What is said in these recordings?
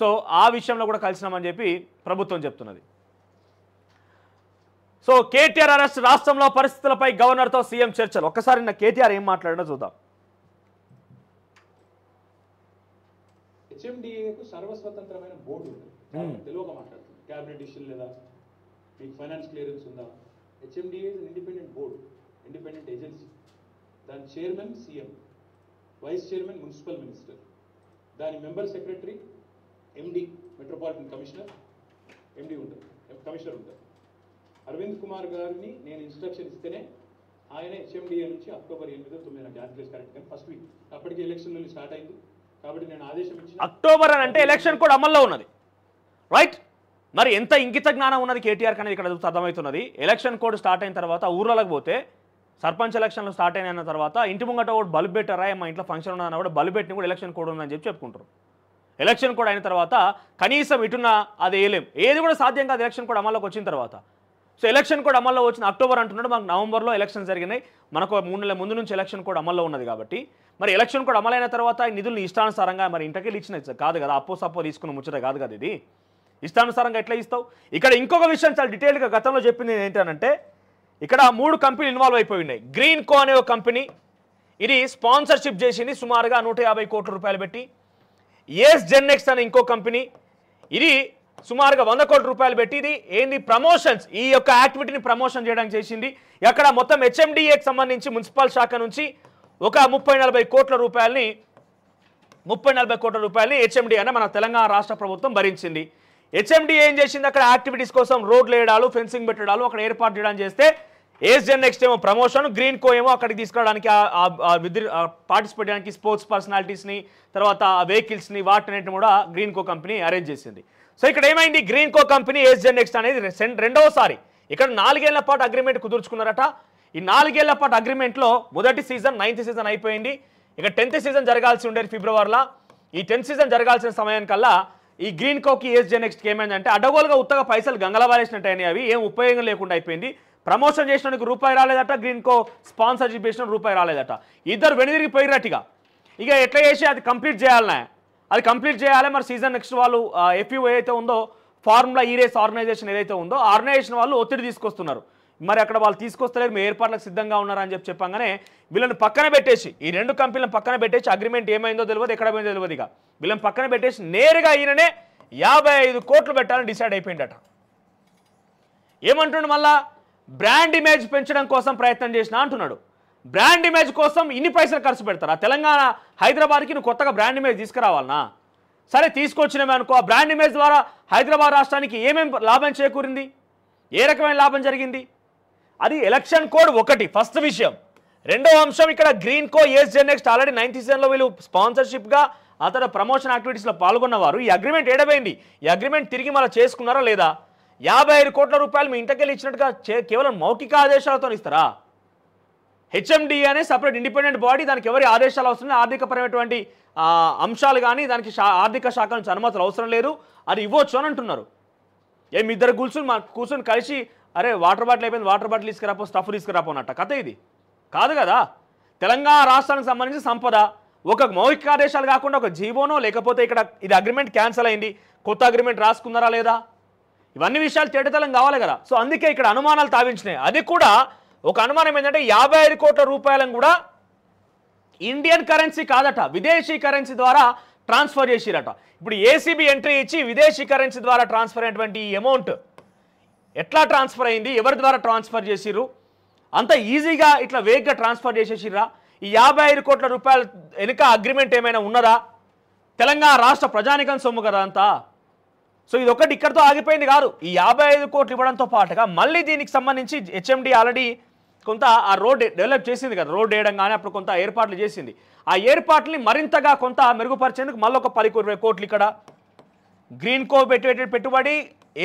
so ఆ విషయంలో కూడా కలిసినామని చెప్పి ప్రభుత్వం చెప్తున్నది సో కేటీఆర్ అరెస్ట్ రాష్ట్రంలో పరిస్థితులపై గవర్నర్తో సీఎం చర్చలు ఒక్కసారి నిన్న కేటీఆర్ ఏం మాట్లాడినా చూద్దాం బోర్డు లేదా ఫైనాన్స్ క్లియరెన్స్ ఉందా ఇండిపెండెంట్ బోర్డు ఇండిపెండెంట్ ఏజెన్సీ దాని chairman CM vice chairman municipal minister దాని member secretary MD metropolitan commissioner MD ఉంటారు కమిషనర్ ఉంటారు అరవింద్ కుమార్ గారిని నేను ఇన్స్ట్రక్షన్ ఇస్తేనే ఆయన హెచ్ఎండిఏ నుంచి అక్టోబర్ ఎనిమిదో తొమ్మిది నాకు యాక్ట్రెస్ కరెక్ట్ కానీ ఫస్ట్ వీక్ అప్పటికి ఎలక్షన్ నుండి స్టార్ట్ అయింది కాబట్టి నేను ఆదేశం ఇచ్చి అక్టోబర్ అని అంటే ఎలక్షన్ కూడా అమల్లో ఉన్నది రైట్ మరి ఎంత ఇంకిత జ్ఞానం ఉన్నది కేటీఆర్ అనేది ఇక్కడ అర్థమవుతున్నది ఎలక్షన్ కోడ్ స్టార్ట్ అయిన తర్వాత ఊర్లలోకి పోతే సర్పంచ్ ఎలక్షన్లు స్టార్ట్ అయిన తర్వాత ఇంటి ముంగట ఒకటి బల్బ్ పెట్టారా మా ఇంట్లో ఫంక్షన్ ఉన్నదన్న కూడా బల్బ్ పెట్టిన కూడా ఎలక్షన్ కోడ్ ఉందని చెప్పి చెప్పుకుంటారు ఎలక్షన్ కూడా అయిన తర్వాత కనీసం ఇటున్న అది వేయలేం ఏది కూడా సాధ్యం కాదు ఎలక్షన్ కూడా అమల్లోకి వచ్చిన తర్వాత సో ఎలక్షన్ కూడా అమల్లో వచ్చిన అక్టోబర్ అంటున్నాడు మాకు నవంబర్లో ఎలక్షన్ జరిగినాయి మనకు మూడు నెలల ముందు నుంచి ఎలక్షన్ కూడా అమల్లో ఉన్నది కాబట్టి మరి ఎలక్షన్ కూడా అమలైన తర్వాత నిధులు ఇష్టానుసారంగా మరి ఇంటకెళ్ళి ఇచ్చిన కాదు కదా అప్పో సప్పో తీసుకున్న ముచ్చట కాదు కదా ఇది ఇష్టానుసారంగా ఎట్లా ఇస్తావు ఇక్కడ ఇంకొక విషయం చాలా డీటెయిల్గా గతంలో చెప్పింది ఏంటంటే ఇక్కడ మూడు కంపెనీలు ఇన్వాల్వ్ అయిపోయి ఉన్నాయి గ్రీన్ కో అనే ఒక కంపెనీ ఇది స్పాన్సర్షిప్ చేసింది సుమారుగా నూట యాభై కోట్ల రూపాయలు పెట్టి ఎస్ జెన్నెక్స్ అనే ఇంకో కంపెనీ ఇది సుమారుగా వంద కోట్ల రూపాయలు పెట్టింది ఏంది ప్రమోషన్స్ ఈ యొక్క యాక్టివిటీని ప్రమోషన్ చేయడానికి చేసింది ఎక్కడ మొత్తం హెచ్ఎండిఏకి సంబంధించి మున్సిపల్ శాఖ నుంచి ఒక ముప్పై నలభై కోట్ల రూపాయలని ముప్పై నలభై కోట్ల రూపాయలని హెచ్ఎండి అనే మన తెలంగాణ రాష్ట్ర ప్రభుత్వం భరించింది హెచ్ఎండి ఏం చేసింది అక్కడ యాక్టివిటీస్ కోసం రోడ్లు వేయడాలు ఫెన్సింగ్ పెట్టడాలు అక్కడ ఏర్పాటు చేయడం చేస్తే ఏజియన్ నెక్స్ట్ ఏమో ప్రమోషన్ గ్రీన్ కో ఏమో అక్కడికి తీసుకురావడానికి పార్టిసిపేట్ చేయడానికి స్పోర్ట్స్ పర్సనాలిటీస్ని తర్వాత వెహికల్స్ని వాటినన్నింటిని కూడా గ్రీన్ కో కంపెనీ అరేంజ్ చేసింది సో ఇక్కడ ఏమైంది గ్రీన్ కో కంపెనీ ఏజియన్ నెక్స్ట్ అనేది రెండవసారి ఇక్కడ నాలుగేళ్ల పాటు అగ్రిమెంట్ కుదుర్చుకున్నారట ఈ నాలుగేళ్ల పాటు అగ్రిమెంట్లో మొదటి సీజన్ నైన్త్ సీజన్ అయిపోయింది ఇక టెన్త్ సీజన్ జరగాల్సి ఉండేది ఫిబ్రవరిలో ఈ టెన్త్ సీజన్ జరగాల్సిన సమయానికల్లా ఈ గ్రీన్ కోకి ఏజ్ జెనెక్స్కి ఏమైందంటే అడగోలుగా ఉత్తగా పైసలు గంగల పారేసినట్టు అయినాయి అవి ఏం ఉపయోగం లేకుండా అయిపోయింది ప్రమోషన్ చేసినందుకు రూపాయి రాలేదట గ్రీన్కో స్పాన్సర్షిప్ చేసిన రూపాయి రాలేదట ఇద్దరు వెనుదిరిగి పోయినట్టు ఇక ఎట్లా చేసి అది కంప్లీట్ చేయాలనే అది కంప్లీట్ చేయాలి మరి సీజన్ నెక్స్ట్ వాళ్ళు ఎఫ్యూ ఏదైతే ఉందో ఫార్ములా ఈ రేస్ ఆర్గనైజేషన్ ఏదైతే ఉందో ఆర్గనైజేషన్ వాళ్ళు ఒత్తిడి తీసుకొస్తున్నారు మరి అక్కడ వాళ్ళు తీసుకొస్తలేరు మీ ఏర్పాట్లకు సిద్ధంగా ఉన్నారని చెప్పి చెప్పంగానే వీళ్ళని పక్కన పెట్టేసి ఈ రెండు కంపెనీలను పక్కన పెట్టేసి అగ్రిమెంట్ ఏమైందో తెలియదు ఎక్కడ పోయిందో తెలియదు ఇక వీళ్ళని పక్కన పెట్టేసి నేరుగా ఈయననే యాభై ఐదు కోట్లు పెట్టాలని డిసైడ్ అయిపోయిందట ఏమంటుండు మళ్ళా బ్రాండ్ ఇమేజ్ పెంచడం కోసం ప్రయత్నం చేసిన అంటున్నాడు బ్రాండ్ ఇమేజ్ కోసం ఇన్ని పైసలు ఖర్చు పెడతారా తెలంగాణ హైదరాబాద్కి నువ్వు కొత్తగా బ్రాండ్ ఇమేజ్ తీసుకురావాలనా సరే తీసుకొచ్చినవి అనుకో ఆ బ్రాండ్ ఇమేజ్ ద్వారా హైదరాబాద్ రాష్ట్రానికి ఏమేమి లాభం చేకూరింది ఏ రకమైన లాభం జరిగింది అది ఎలక్షన్ కోడ్ ఒకటి ఫస్ట్ విషయం రెండవ అంశం ఇక్కడ గ్రీన్ కో ఎస్ జెనెక్స్ట్ ఆల్రెడీ నైన్త్ సీజన్లో వీళ్ళు స్పాన్సర్షిప్గా ఆ ప్రమోషన్ యాక్టివిటీస్లో పాల్గొన్నవారు ఈ అగ్రిమెంట్ ఏడబైంది ఈ అగ్రిమెంట్ తిరిగి మళ్ళీ చేసుకున్నారా లేదా యాభై ఐదు కోట్ల రూపాయలు మీ ఇంటికెళ్ళి ఇచ్చినట్టుగా కేవలం మౌఖిక ఆదేశాలతో ఇస్తారా హెచ్ఎండి అనే సపరేట్ ఇండిపెండెంట్ బాడీ దానికి ఎవరి ఆదేశాలు అవసరం ఆర్థికపరమైనటువంటి అంశాలు కానీ దానికి ఆర్థిక శాఖ నుంచి అనుమతులు అవసరం లేదు అది ఇవ్వచ్చు అని అంటున్నారు ఏమి ఇద్దరు కూర్చొని మా కూర్చొని కలిసి అరే వాటర్ బాటిల్ అయిపోయింది వాటర్ బాటిల్ తీసుకురాపో స్టఫ్ తీసుకురాపో అన్నట్ట కథ ఇది కాదు కదా తెలంగాణ రాష్ట్రానికి సంబంధించిన సంపద ఒక మౌఖిక ఆదేశాలు కాకుండా ఒక జీవోనో లేకపోతే ఇక్కడ ఇది అగ్రిమెంట్ క్యాన్సల్ అయింది కొత్త అగ్రిమెంట్ రాసుకున్నారా లేదా ఇవన్నీ విషయాలు తేటతలం కావాలి కదా సో అందుకే ఇక్కడ అనుమానాలు తావించినాయి అది కూడా ఒక అనుమానం ఏంటంటే యాభై ఐదు కోట్ల రూపాయలను కూడా ఇండియన్ కరెన్సీ కాదట విదేశీ కరెన్సీ ద్వారా ట్రాన్స్ఫర్ చేసిరట ఇప్పుడు ఏసీబీ ఎంట్రీ ఇచ్చి విదేశీ కరెన్సీ ద్వారా ట్రాన్స్ఫర్ అయినటువంటి ఈ అమౌంట్ ఎట్లా ట్రాన్స్ఫర్ అయింది ఎవరి ద్వారా ట్రాన్స్ఫర్ చేసిర్రు అంత ఈజీగా ఇట్లా వేగ్గా ట్రాన్స్ఫర్ చేసేసిర్రా ఈ యాభై ఐదు కోట్ల రూపాయల వెనుక అగ్రిమెంట్ ఏమైనా ఉన్నదా తెలంగాణ రాష్ట్ర ప్రజానికం సొమ్ము కదా అంతా సో ఇది ఒకటి ఇక్కడతో ఆగిపోయింది కాదు ఈ యాభై ఐదు కోట్లు ఇవ్వడంతో పాటుగా మళ్ళీ దీనికి సంబంధించి హెచ్ఎండి ఆల్రెడీ కొంత ఆ రోడ్ డెవలప్ చేసింది కదా రోడ్ వేయడం కానీ అప్పుడు కొంత ఏర్పాట్లు చేసింది ఆ ఏర్పాట్లని మరింతగా కొంత మెరుగుపరిచేందుకు మళ్ళీ ఒక పది కోట్లు ఇక్కడ గ్రీన్ కో పెట్టి పెట్టుబడి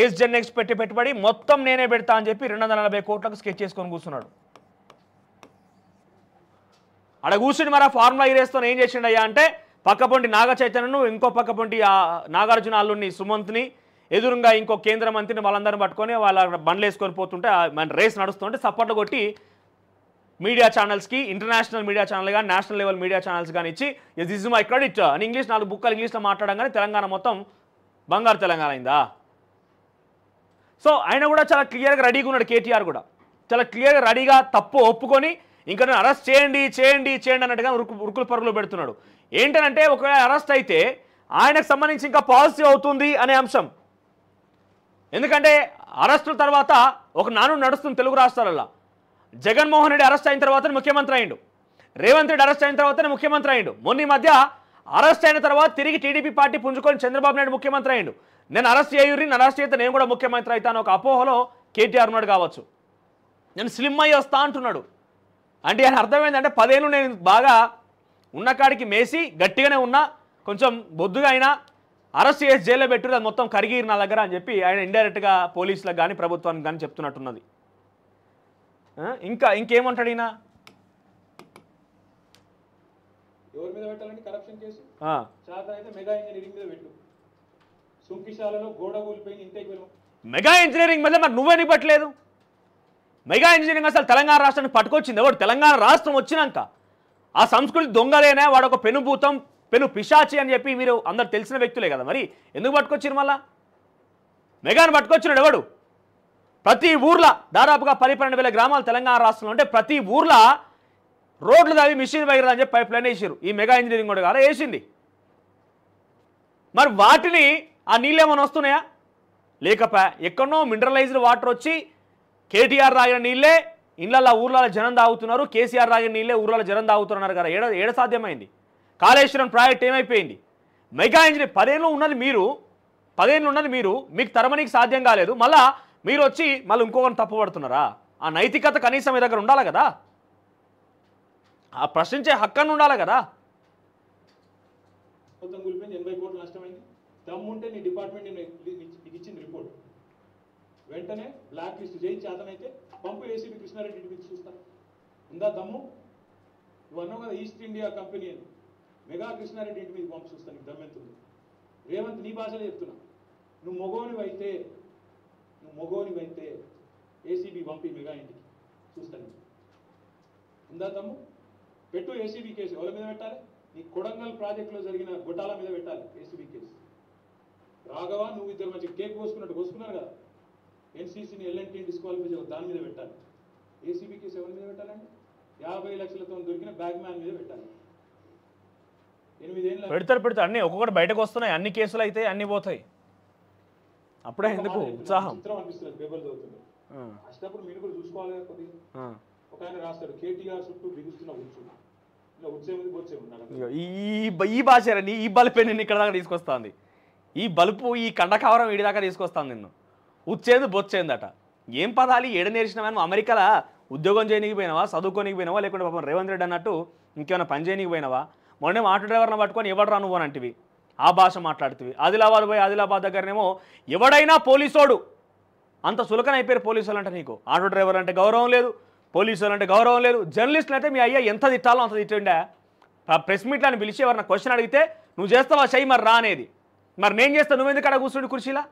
ఏజ్ జెన్నెక్స్ పెట్టి పెట్టుబడి మొత్తం నేనే పెడతా అని చెప్పి రెండు వందల నలభై కోట్లకు స్కెచ్ చేసుకొని కూర్చున్నాడు అక్కడ కూర్చుని మరి ఆ ఫార్ములా ఈరేస్తో ఏం చేసిండయ్యా అంటే పక్కపొంటి నాగ చైతన్యను ఇంకో పక్కపొంటి నాగార్జున అల్లుని సుమంత్ని ఎదురుగా ఇంకో కేంద్ర మంత్రిని వాళ్ళందరిని పట్టుకొని వాళ్ళ బండ్లు వేసుకొని పోతుంటే మన రేస్ నడుస్తుంటే సపోర్ట్లు కొట్టి మీడియా ఛానల్స్కి ఇంటర్నేషనల్ మీడియా ఛానల్ కానీ నేషనల్ లెవెల్ మీడియా ఛానల్స్ కానీ ఇచ్చి ఇస్ ఇస్ మై క్రెడిట్ అని ఇంగ్లీష్ నాలుగు బుక్కలు ఇంగ్లీష్లో మాట్లాడగానే తెలంగాణ మొత్తం బంగారు తెలంగాణ అయిందా సో ఆయన కూడా చాలా క్లియర్గా రెడీగా ఉన్నాడు కేటీఆర్ కూడా చాలా క్లియర్గా రెడీగా తప్పు ఒప్పుకొని ఇంకా నేను అరెస్ట్ చేయండి చేయండి చేయండి అన్నట్టుగా ఉరుకు ఉరుకులు పరుగులు పెడుతున్నాడు ఏంటంటే ఒకవేళ అరెస్ట్ అయితే ఆయనకు సంబంధించి ఇంకా పాజిటివ్ అవుతుంది అనే అంశం ఎందుకంటే అరెస్టుల తర్వాత ఒక నాను నడుస్తుంది తెలుగు రాష్ట్రాలలో జగన్మోహన్ రెడ్డి అరెస్ట్ అయిన తర్వాతనే ముఖ్యమంత్రి అయిండు రేవంత్ రెడ్డి అరెస్ట్ అయిన తర్వాతనే ముఖ్యమంత్రి అయిండు మొన్న మధ్య అరెస్ట్ అయిన తర్వాత తిరిగి టీడీపీ పార్టీ పుంజుకొని చంద్రబాబు నాయుడు ముఖ్యమంత్రి అయిండు నేను అరెస్ట్ చేయుర్రి నేను అరెస్ట్ అయితే నేను కూడా ముఖ్యమంత్రి అవుతాను ఒక అపోహలో కేటీఆర్ ఉన్నాడు కావచ్చు నేను స్లిమ్ అయ్యి వస్తా అంటున్నాడు అంటే ఆయన అర్థమైందంటే పదేళ్ళు నేను బాగా ఉన్నకాడికి మేసి గట్టిగానే ఉన్నా కొంచెం బొద్దుగా అయినా అరెస్ట్ చేసి జైల్లో పెట్టురు అది మొత్తం కరిగిరు నా దగ్గర అని చెప్పి ఆయన ఇండైరెక్ట్గా పోలీసులకు కానీ ప్రభుత్వానికి కానీ చెప్తున్నట్టున్నది ఇంకా ఇంకేమంటాడు ఈయన మెగా ఇంజనీరింగ్ మీద మరి నువ్వే నిపట్టలేదు మెగా ఇంజనీరింగ్ అసలు తెలంగాణ రాష్ట్రాన్ని పట్టుకొచ్చింది ఎవరు తెలంగాణ రాష్ట్రం వచ్చినాక ఆ సంస్కృతి దొంగలేనే వాడు ఒక పెనుభూతం పెను పిశాచి అని చెప్పి మీరు అందరు తెలిసిన వ్యక్తులే కదా మరి ఎందుకు పట్టుకొచ్చారు మళ్ళా మెగాను పట్టుకొచ్చినాడు ఎవడు ప్రతి ఊర్లో దాదాపుగా పది పన్నెండు వేల గ్రామాలు తెలంగాణ రాష్ట్రంలో ఉంటే ప్రతి ఊర్లో రోడ్లు దావి మిషన్ వగరా అని చెప్పి పైప్ లైన్ వేసారు ఈ మెగా ఇంజనీరింగ్ కూడా గారు వేసింది మరి వాటిని ఆ నీళ్ళు ఏమైనా వస్తున్నాయా లేకపా ఎక్కడో మినరలైజ్డ్ వాటర్ వచ్చి కేటీఆర్ రాగిన నీళ్ళే ఇళ్ళల్లో ఊర్లలో జనం తాగుతున్నారు కేసీఆర్ రాగిన నీళ్ళే ఊర్లలో జనం తాగుతున్నారు కదా ఏడ ఏడ సాధ్యమైంది కాళేశ్వరం ప్రాజెక్ట్ ఏమైపోయింది మెగా ఇంజనీర్ పదేళ్ళు ఉన్నది మీరు పదేళ్ళు ఉన్నది మీరు మీకు తరమనికి సాధ్యం కాలేదు మళ్ళా మీరు వచ్చి మళ్ళీ ఇంకొకరిని తప్పుపడుతున్నారా ఆ నైతికత కనీసం మీ దగ్గర ఉండాలి కదా ఆ ప్రశ్నించే హక్కు ఉండాలి కదా కదా ఈస్ట్ ఇండియా కంపెనీ అని మెగా కృష్ణారెడ్డి ఇంటి మీద పంపిస్తాను నీకు దమ్మెంతుంది రేవంత్ నీ భాషలో చెప్తున్నా నువ్వు మగోనివైతే నువ్వు మగోనివైతే ఏసీబీ పంపి మెగా ఇంటికి చూస్తాను ఉందా తమ్ము పెట్టు ఏసీబీ కేసు ఎవరి మీద పెట్టాలి నీ కొడంగల్ ప్రాజెక్టులో జరిగిన గొట్టాల మీద పెట్టాలి ఏసీబీ కేసు రాఘవా నువ్వు ఇద్దరు మంచి కేక్ కోసుకున్నట్టు కోసుకున్నారు కదా ఎన్సీసీని ఎల్ఎన్టీని డిస్క్వాలిఫై ఒక దాని మీద పెట్టాలి ఏసీబీ కేసు ఎవరి మీద పెట్టాలండి యాభై లక్షలతో దొరికిన బ్యాగ్ మ్యాన్ మీద పెట్టాలి పెడతారు పెడతారు అన్ని ఒక్కొక్కటి బయటకు వస్తున్నాయి అన్ని కేసులు అయితే అన్ని పోతాయి అప్పుడే ఎందుకు ఉత్సాహం ఈ ఈ భాషరని ఈ బలుపే నిన్ను ఇక్కడ దాకా తీసుకొస్తాంది ఈ బలుపు ఈ కండకావరం ఇడి దాకా తీసుకొస్తాను నిన్ను ఉచ్చేది బొచ్చేందట ఏం పదాలి ఏడ నేర్చినామని అమెరికాలో ఉద్యోగం చేయనికి పోయినావా చదువుకోనికి పోయినావా లేకుంటే పాపం రేవంత్ రెడ్డి అన్నట్టు ఇంకేమైనా పని చేయనికి పోయినావా మొన్నే ఆటో డ్రైవర్ని పట్టుకొని ఎవడరా నువ్వు అంటివి ఆ భాష మాట్లాడుతుంది ఆదిలాబాద్ పోయి ఆదిలాబాద్ దగ్గరనేమో ఎవడైనా పోలీసోడు అంత సులకన అయిపోయారు పోలీసు అంటే నీకు ఆటో డ్రైవర్ అంటే గౌరవం లేదు పోలీసులు అంటే గౌరవం లేదు జర్నలిస్టులు అయితే మీ అయ్యా ఎంత తిట్టాలో అంత తిట్టిండే ప్రెస్ మీట్లను పిలిచి ఎవరైనా క్వశ్చన్ అడిగితే నువ్వు చేస్తావా చెయ్యి మరి రా అనేది మరి నేను చేస్తా నువ్వెందుకు అక్కడ కూర్చుండి కుర్చీలా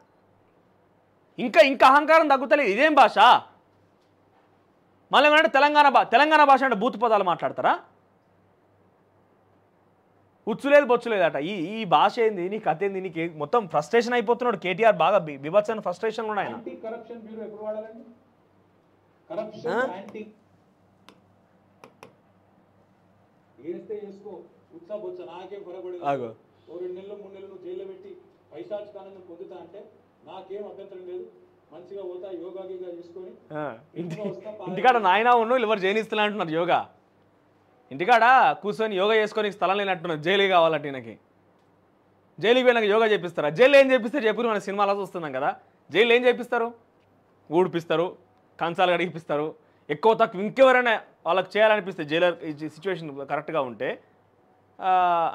ఇంకా ఇంకా అహంకారం తగ్గుతలేదు ఇదేం భాష మళ్ళీ ఏమంటే తెలంగాణ భా తెలంగాణ భాష అంటే భూతపదాలు మాట్లాడతారా ఉచ్చులేదు బొచ్చులేదట ఈ ఈ భాష ఏంది నీ కథ ఏంది నీకు మొత్తం ఫ్రస్ట్రేషన్ అయిపోతున్నాడు కేటీఆర్ బాగా బిభత్సన ఫ్రస్ట్రేషన్ కూడా ఆయన రెండు మూడు నెలలు పెట్టి అంటే నాకేం లేదు మంచిగా పోతా యోగా ఇంటికాడ నాయన ఉన్నావు ఎవరు చేయనిస్తున్నా అంటున్నారు యోగా ఇంటికాడ కూర్చొని యోగా చేసుకొని స్థలం లేనట్టున్నాను జైలు కావాలంటే ఈయనకి జైలుకి పోయినాక యోగా చేపిస్తారా జైలు ఏం చేపిస్తారు చెప్పు మన సినిమాలో చూస్తున్నాం కదా జైలు ఏం చేపిస్తారు ఊడిపిస్తారు కంచాలు గడిపిస్తారు ఎక్కువ తక్కువ ఇంకెవరైనా వాళ్ళకి చేయాలనిపిస్తే జైలర్ సిచ్యువేషన్ కరెక్ట్గా ఉంటే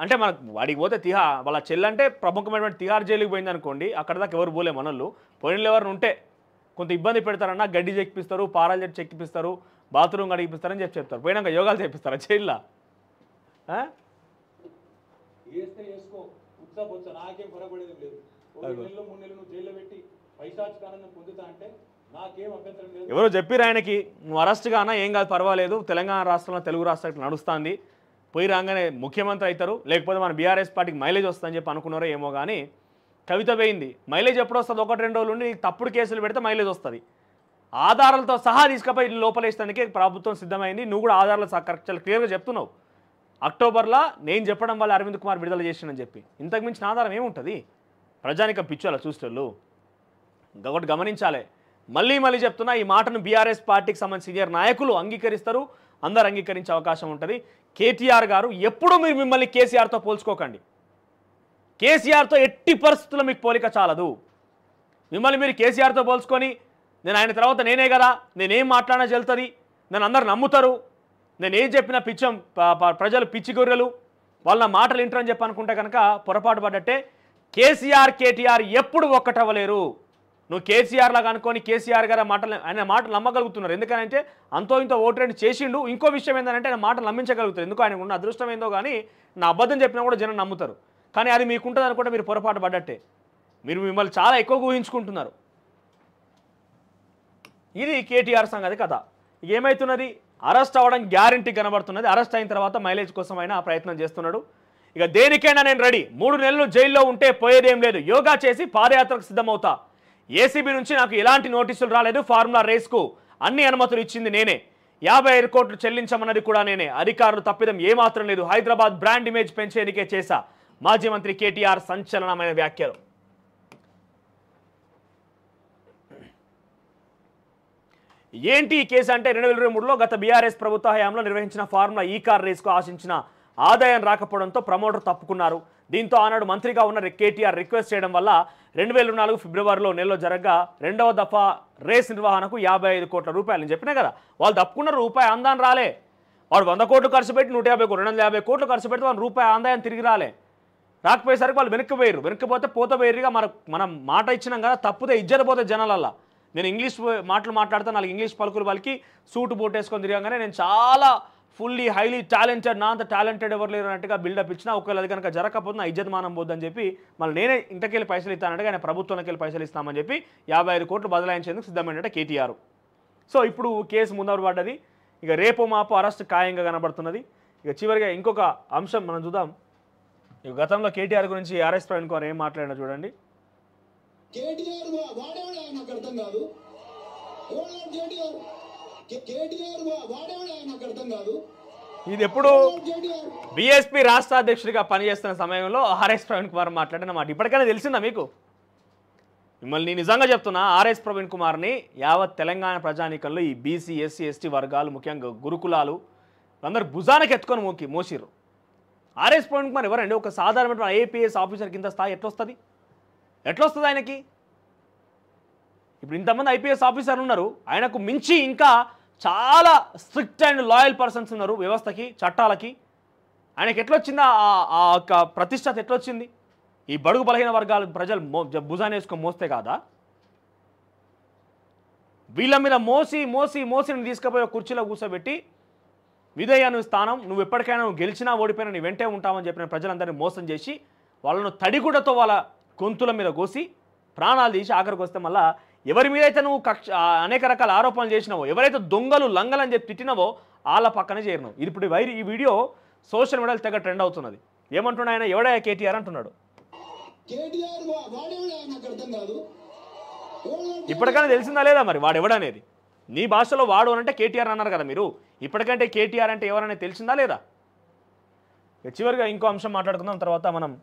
అంటే మనకు వాడికి పోతే తిహా వాళ్ళ అంటే ప్రముఖమైనటువంటి తిహార్ జైలుకి పోయింది అనుకోండి అక్కడ దాకా ఎవరు పోలే మనల్లు పోయిన ఎవరిని ఉంటే కొంత ఇబ్బంది పెడతారన్నా గడ్డి చెక్కిపిస్తారు పారాలు చెక్కిపిస్తారు బాత్రూమ్ కడిగిపిస్తారని చెప్పి చెప్తారు పోయినాక యోగాలు చేపిస్తారా చేయలా ఎవరో చెప్పిరు ఆయనకి నువ్వు అరెస్ట్ కానా ఏం కాదు పర్వాలేదు తెలంగాణ రాష్ట్రంలో తెలుగు రాష్ట్రానికి నడుస్తుంది పోయి రాగానే ముఖ్యమంత్రి అవుతారు లేకపోతే మన బీఆర్ఎస్ పార్టీకి మైలేజ్ వస్తుందని చెప్పి అనుకున్నారో ఏమో కానీ కవిత పోయింది మైలేజ్ ఎప్పుడు వస్తుంది ఒకటి రెండు రోజులు ఉండి తప్పుడు కేసులు పెడితే మైలేజ్ వస్తుంది ఆధారాలతో సహా తీసుకుపోయి లోపలేసడానికి ప్రభుత్వం సిద్ధమైంది నువ్వు కూడా ఆధారాలు కరెక్ట్ క్లియర్గా చెప్తున్నావు అక్టోబర్లో నేను చెప్పడం వల్ల అరవింద్ కుమార్ విడుదల చేసిండని చెప్పి ఇంతకు మించిన ఆధారం ఏముంటుంది ప్రజానిక పిచ్చోలా చూస్టర్లు ఒకటి గమనించాలి మళ్ళీ మళ్ళీ చెప్తున్నా ఈ మాటను బీఆర్ఎస్ పార్టీకి సంబంధించిన సీనియర్ నాయకులు అంగీకరిస్తారు అందరు అంగీకరించే అవకాశం ఉంటుంది కేటీఆర్ గారు ఎప్పుడూ మీరు మిమ్మల్ని కేసీఆర్తో పోల్చుకోకండి కేసీఆర్తో ఎట్టి పరిస్థితుల్లో మీకు పోలిక చాలదు మిమ్మల్ని మీరు కేసీఆర్తో పోల్చుకొని నేను ఆయన తర్వాత నేనే కదా నేనేం మాట్లాడినా చెల్తుంది నన్ను అందరు నమ్ముతారు నేను ఏం చెప్పినా పిచ్చం ప్రజలు పిచ్చి గొర్రెలు వాళ్ళ మాటలు వింటారని చెప్పి అనుకుంటే కనుక పొరపాటు పడ్డట్టే కేసీఆర్ కేటీఆర్ ఎప్పుడు ఒక్కటవ్వలేరు నువ్వు కేసీఆర్ లాగా అనుకొని కేసీఆర్ గారు మాటలు ఆయన మాటలు నమ్మగలుగుతున్నారు ఎందుకంటే అంతో ఇంత ఓటు చేసిండు ఇంకో విషయం ఏంటంటే ఆయన మాటలు నమ్మించగలుగుతారు ఎందుకు ఆయన ఉన్న అదృష్టం ఏందో కానీ నా అబద్ధం చెప్పినా కూడా జనం నమ్ముతారు కానీ అది మీకుంటుంది అనుకుంటే మీరు పొరపాటు పడ్డట్టే మీరు మిమ్మల్ని చాలా ఎక్కువ ఊహించుకుంటున్నారు ఇది కేటీఆర్ సంగతి కథ ఏమవుతున్నది అరెస్ట్ అవ్వడం గ్యారంటీ కనబడుతున్నది అరెస్ట్ అయిన తర్వాత మైలేజ్ కోసం అయినా ప్రయత్నం చేస్తున్నాడు ఇక దేనికైనా నేను రెడీ మూడు నెలలు జైల్లో ఉంటే పోయేదేం లేదు యోగా చేసి పాదయాత్రకు సిద్ధమవుతా ఏసీబీ నుంచి నాకు ఎలాంటి నోటీసులు రాలేదు ఫార్ములా రేస్కు అన్ని అనుమతులు ఇచ్చింది నేనే యాభై ఐదు కోట్లు చెల్లించమన్నది కూడా నేనే అధికారులు తప్పిదం ఏమాత్రం లేదు హైదరాబాద్ బ్రాండ్ ఇమేజ్ పెంచేందుకే చేశా మాజీ మంత్రి కేటీఆర్ సంచలనమైన వ్యాఖ్యలు ఏంటి ఈ కేసు అంటే రెండు వేల ఇరవై మూడులో గత బీఆర్ఎస్ ప్రభుత్వ హయాంలో నిర్వహించిన ఫార్ములా ఈ కార్ రేస్కు ఆశించిన ఆదాయం రాకపోవడంతో ప్రమోటర్ తప్పుకున్నారు దీంతో ఆనాడు మంత్రిగా ఉన్న కేటీఆర్ రిక్వెస్ట్ చేయడం వల్ల రెండు వేల నాలుగు ఫిబ్రవరిలో నెలలో జరగగా రెండవ దఫా రేస్ నిర్వహణకు యాభై ఐదు కోట్ల రూపాయలు అని చెప్పినా కదా వాళ్ళు తప్పుకున్న రూపాయి ఆందాయం రాలే వాడు వంద కోట్లు ఖర్చు పెట్టి నూట యాభై కోట్లు రెండు వందల యాభై కోట్లు ఖర్చు పెడితే వాళ్ళు రూపాయి ఆదాయం తిరిగి రాలే రాకపోయేసరికి వాళ్ళు వెనక్కి పోయారు వెనక్కిపోతే పోతే పోత వేరుగా మన మనం మాట ఇచ్చినాం కదా తప్పితే ఇజ్జర పోతే జనాలల్లా నేను ఇంగ్లీష్ మాటలు మాట్లాడితే నాకు ఇంగ్లీష్ పలుకులు వాళ్ళకి సూట్ బూట్ వేసుకొని తిరగానే నేను చాలా ఫుల్లీ హైలీ టాలెంటెడ్ నా అంత టాలెంటెడ్ ఎవరు లేరు అన్నట్టుగా బిల్డప్ ఇచ్చినా ఒకవేళ అది కనుక జరగకపోతే నా ఇజ్జత్ మానం పోద్దని చెప్పి మళ్ళీ నేనే ఇంటకెళ్ళి పైసలు ఇస్తానంటే ఆయన ప్రభుత్వానికి వెళ్ళి పైసలు ఇస్తామని చెప్పి యాభై ఐదు కోట్లు బదలాయించేందుకు సిద్ధమైనట కేటీఆర్ సో ఇప్పుడు కేసు ముందరు పడ్డది ఇక రేపు మాపు అరెస్ట్ ఖాయంగా కనబడుతున్నది ఇక చివరిగా ఇంకొక అంశం మనం చూద్దాం గతంలో కేటీఆర్ గురించి ఆర్ఎస్ ప్రవీణ్ కుమార్ ఏం మాట్లాడినా చూడండి కేటీఆర్ వాడేవాడు ఆయన నాకు అర్థం కాదు కేటీఆర్ కేటీఆర్ వాడేవాడు ఆయన నాకు అర్థం కాదు ఇది ఎప్పుడు బిఎస్పి రాష్ట్ర అధ్యక్షుడిగా పనిచేస్తున్న సమయంలో ఆర్ఎస్ ప్రవీణ్ కుమార్ మాట్లాడిన మాట ఇప్పటికైనా తెలిసిందా మీకు మిమ్మల్ని నిజంగా చెప్తున్నా ఆర్ఎస్ ప్రవీణ్ కుమార్ని యావత్ తెలంగాణ ప్రజానీకంలో ఈ బీసీ ఎస్సీ ఎస్టీ వర్గాలు ముఖ్యంగా గురుకులాలు అందరు భుజానికి ఎత్తుకొని మోకి మోసిరు ఆర్ఎస్ ప్రవీణ్ కుమార్ ఎవరండి ఒక సాధారణమైన ఐఏపీఎస్ ఆఫీసర్ కింద స్థాయి ఎట్లొస్తుంది ఎట్లా వస్తుంది ఆయనకి ఇప్పుడు ఇంతమంది ఐపీఎస్ ఆఫీసర్లు ఉన్నారు ఆయనకు మించి ఇంకా చాలా స్ట్రిక్ట్ అండ్ లాయల్ పర్సన్స్ ఉన్నారు వ్యవస్థకి చట్టాలకి ఆయనకి ఎట్లొచ్చిందా ఆ యొక్క ప్రతిష్టత ఎట్లొచ్చింది ఈ బడుగు బలహీన వర్గాలు ప్రజలు మో భుజాన్ని వేసుకొని మోస్తే కాదా వీళ్ళ మీద మోసి మోసి మోసి తీసుకుపోయి కుర్చీలో కూర్చోబెట్టి విధేయ నువ్వు స్థానం నువ్వు ఎప్పటికైనా నువ్వు గెలిచినా ఓడిపోయినా నీ వెంటే ఉంటామని చెప్పిన ప్రజలందరినీ మోసం చేసి వాళ్ళను తడిగుడతో వాళ్ళ గొంతుల మీద కోసి ప్రాణాలు తీసి ఆఖరికి వస్తే మళ్ళా ఎవరి మీద అయితే నువ్వు కక్ష అనేక రకాల ఆరోపణలు చేసినావో ఎవరైతే దొంగలు లంగలని చెప్పి తిట్టినవో వాళ్ళ పక్కనే చేరినావు ఇప్పుడు వైర్ ఈ వీడియో సోషల్ మీడియాలో తెగ ట్రెండ్ అవుతున్నది ఏమంటున్నా ఆయన ఎవడా కేటీఆర్ అంటున్నాడు ఇప్పటికైనా తెలిసిందా లేదా మరి వాడు ఎవడనేది నీ భాషలో వాడు అంటే కేటీఆర్ అన్నారు కదా మీరు ఇప్పటికంటే కేటీఆర్ అంటే ఎవరనేది తెలిసిందా లేదా చివరిగా ఇంకో అంశం మాట్లాడుకుందాం తర్వాత మనం